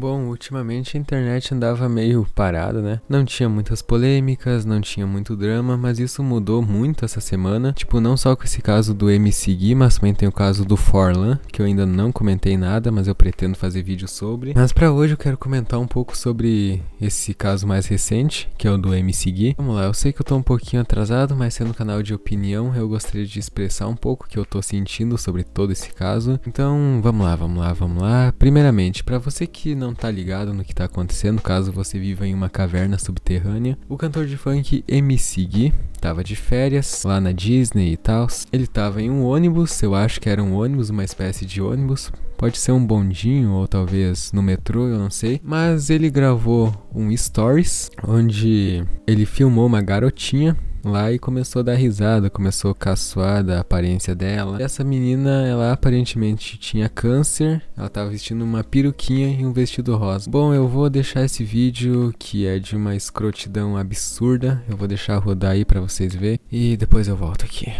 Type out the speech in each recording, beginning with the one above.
Bom, ultimamente a internet andava meio parada, né? Não tinha muitas polêmicas, não tinha muito drama, mas isso mudou muito essa semana. Tipo, não só com esse caso do MC Gui, mas também tem o caso do Forlan, que eu ainda não comentei nada, mas eu pretendo fazer vídeo sobre. Mas para hoje eu quero comentar um pouco sobre esse caso mais recente, que é o do MC Gui. Vamos lá, eu sei que eu tô um pouquinho atrasado, mas sendo canal de opinião, eu gostaria de expressar um pouco o que eu tô sentindo sobre todo esse caso. Então, vamos lá, vamos lá, vamos lá. Primeiramente, para você que não não tá ligado no que tá acontecendo, caso você viva em uma caverna subterrânea, o cantor de funk MC Gui tava de férias lá na Disney e tal. Ele tava em um ônibus, eu acho que era um ônibus, uma espécie de ônibus, pode ser um bondinho ou talvez no metrô, eu não sei. Mas ele gravou um stories onde ele filmou uma garotinha lá e começou a dar risada, começou a caçoar da aparência dela. essa menina, ela aparentemente tinha câncer, ela estava vestindo uma peruquinha e um vestido rosa. Bom, eu vou deixar esse vídeo que é de uma escrotidão absurda, eu vou deixar rodar aí para vocês verem e depois eu volto aqui.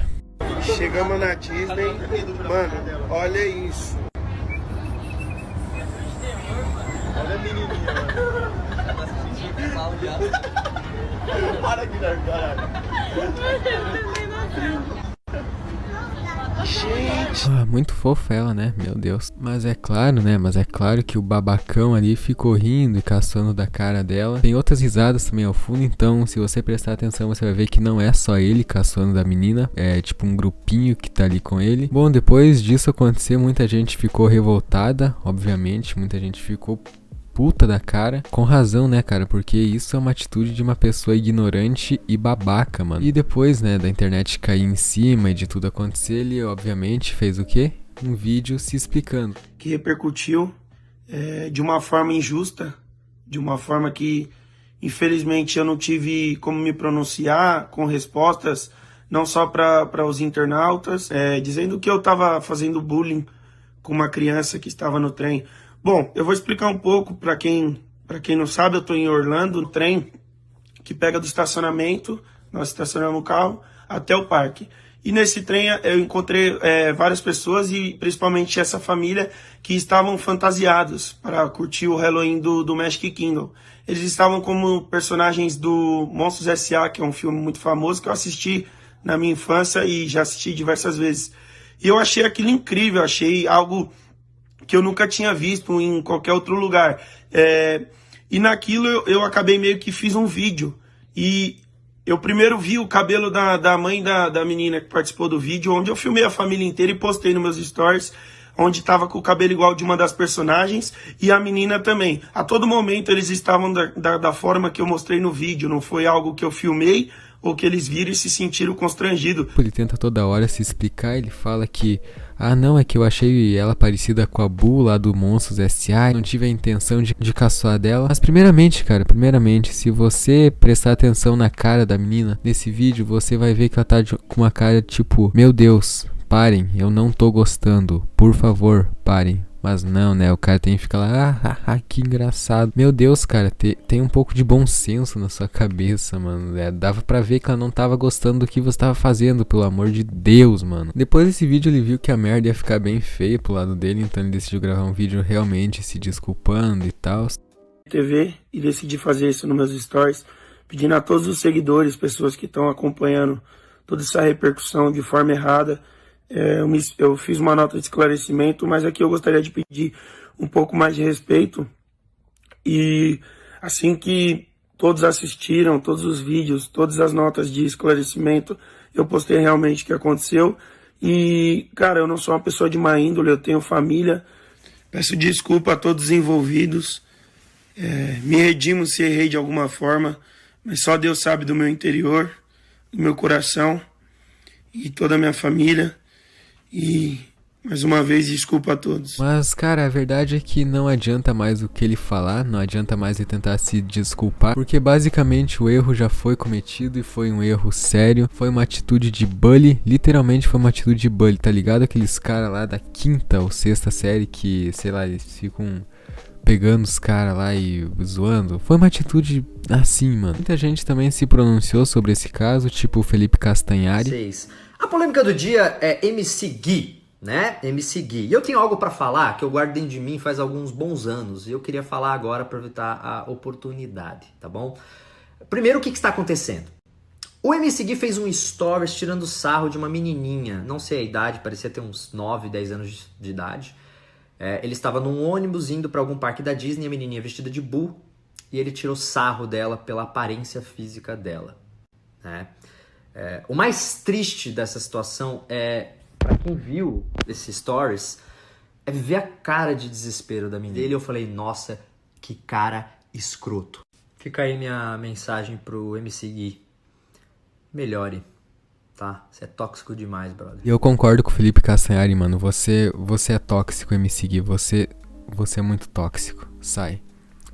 Chegamos na Disney, mano, olha isso. Olha a menininha, mano. Tá para Guilherme, caralho. Gente. Ah, muito fofa ela, né? Meu Deus. Mas é claro, né? Mas é claro que o babacão ali ficou rindo e caçando da cara dela. Tem outras risadas também ao fundo, então se você prestar atenção, você vai ver que não é só ele caçando da menina, é tipo um grupinho que tá ali com ele. Bom, depois disso acontecer, muita gente ficou revoltada, obviamente, muita gente ficou puta da cara. Com razão, né, cara? Porque isso é uma atitude de uma pessoa ignorante e babaca, mano. E depois, né, da internet cair em cima e de tudo acontecer, ele obviamente fez o quê? Um vídeo se explicando. Que repercutiu é, de uma forma injusta, de uma forma que infelizmente eu não tive como me pronunciar com respostas, não só para os internautas, é, dizendo que eu estava fazendo bullying com uma criança que estava no trem. Bom, eu vou explicar um pouco para quem, quem não sabe, eu estou em Orlando, um trem que pega do estacionamento, nós estacionamos o carro, até o parque. E nesse trem eh, eu encontrei é, várias pessoas e principalmente essa família que estavam fantasiados para curtir o Halloween do, do Magic Kingdom. Eles estavam como personagens do Monstros S.A., que é um filme muito famoso que eu assisti na minha infância e já assisti diversas vezes. E eu achei aquilo incrível, achei algo que eu nunca tinha visto em qualquer outro lugar. É, e naquilo eu, eu acabei meio que fiz um vídeo. E eu primeiro vi o cabelo da, da mãe da, da menina que participou do vídeo, onde eu filmei a família inteira e postei nos meus stories, onde estava com o cabelo igual de uma das personagens e a menina também. A todo momento eles estavam da, da, da forma que eu mostrei no vídeo, não foi algo que eu filmei ou que eles viram e se sentiram constrangidos. Ele tenta toda hora se explicar, ele fala que ah, não, é que eu achei ela parecida com a Bu lá do Monstros S.A. Não tive a intenção de, de caçar dela. Mas primeiramente, cara, primeiramente, se você prestar atenção na cara da menina nesse vídeo, você vai ver que ela tá de, com uma cara tipo, meu Deus, parem, eu não tô gostando. Por favor, parem. Mas não, né? O cara tem que ficar lá, ah, ah, ah que engraçado. Meu Deus, cara, te, tem um pouco de bom senso na sua cabeça, mano. Né, dava para ver que ela não tava gostando do que você tava fazendo, pelo amor de Deus, mano. Depois desse vídeo ele viu que a merda ia ficar bem feia pro lado dele, então ele decidiu gravar um vídeo realmente se desculpando e tal. TV e decidi fazer isso nos meus stories, pedindo a todos os seguidores, pessoas que estão acompanhando toda essa repercussão de forma errada, é, eu, me, eu fiz uma nota de esclarecimento, mas aqui eu gostaria de pedir um pouco mais de respeito. E assim que todos assistiram, todos os vídeos, todas as notas de esclarecimento, eu postei realmente o que aconteceu. E, cara, eu não sou uma pessoa de má índole, eu tenho família. Peço desculpa a todos os envolvidos. É, me redimo se errei de alguma forma, mas só Deus sabe do meu interior, do meu coração e toda a minha família. E mais uma vez, desculpa a todos. Mas, cara, a verdade é que não adianta mais o que ele falar, não adianta mais ele tentar se desculpar, porque basicamente o erro já foi cometido e foi um erro sério. Foi uma atitude de bully, literalmente foi uma atitude de bully, tá ligado? Aqueles caras lá da quinta ou sexta série que, sei lá, eles ficam pegando os caras lá e zoando. Foi uma atitude assim, mano. Muita gente também se pronunciou sobre esse caso, tipo o Felipe Castanhari. Seis. A polêmica do dia é MC Gui, né? MC Gui. E eu tenho algo para falar que eu guardo dentro de mim faz alguns bons anos e eu queria falar agora, aproveitar a oportunidade, tá bom? Primeiro, o que, que está acontecendo? O MC Gui fez um stories tirando sarro de uma menininha, não sei a idade, parecia ter uns 9, 10 anos de idade. É, ele estava num ônibus indo para algum parque da Disney, a menininha vestida de Boo, e ele tirou sarro dela pela aparência física dela. Né? É, o mais triste dessa situação é, para quem viu esse stories, é ver a cara de desespero da menina. Dele eu falei, nossa, que cara escroto. Fica aí minha mensagem pro MC Gui. Melhore, tá? Você é tóxico demais, brother. E eu concordo com o Felipe Castanhari, mano. Você, você é tóxico, MC Gui. Você, você é muito tóxico. Sai.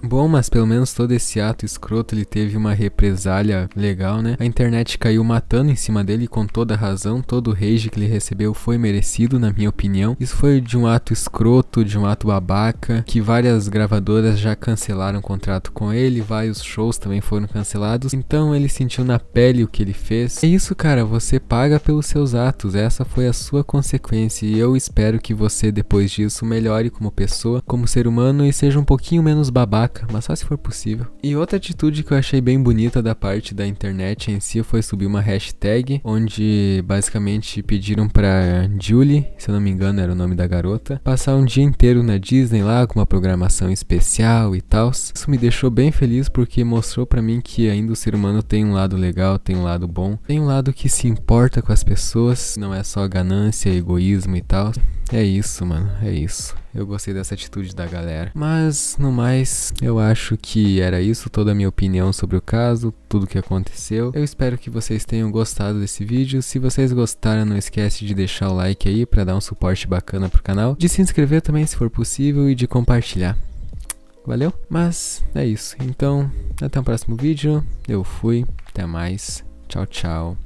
Bom, mas pelo menos todo esse ato escroto ele teve uma represália legal, né? A internet caiu matando em cima dele com toda razão, todo o rage que ele recebeu foi merecido, na minha opinião. Isso foi de um ato escroto, de um ato babaca, que várias gravadoras já cancelaram o contrato com ele, vários shows também foram cancelados, então ele sentiu na pele o que ele fez. É isso, cara, você paga pelos seus atos, essa foi a sua consequência e eu espero que você depois disso melhore como pessoa, como ser humano e seja um pouquinho menos babaca babaca, mas só se for possível. E outra atitude que eu achei bem bonita da parte da internet em si foi subir uma hashtag, onde basicamente pediram pra Julie, se eu não me engano era o nome da garota, passar um dia inteiro na Disney lá com uma programação especial e tal. Isso me deixou bem feliz porque mostrou para mim que ainda o ser humano tem um lado legal, tem um lado bom, tem um lado que se importa com as pessoas, não é só ganância, egoísmo e tal. É isso, mano, é isso. Eu gostei dessa atitude da galera. Mas, no mais, eu acho que era isso. Toda a minha opinião sobre o caso, tudo que aconteceu. Eu espero que vocês tenham gostado desse vídeo. Se vocês gostaram, não esquece de deixar o like aí para dar um suporte bacana pro canal. De se inscrever também, se for possível, e de compartilhar. Valeu? Mas é isso. Então, até o próximo vídeo. Eu fui. Até mais. Tchau, tchau.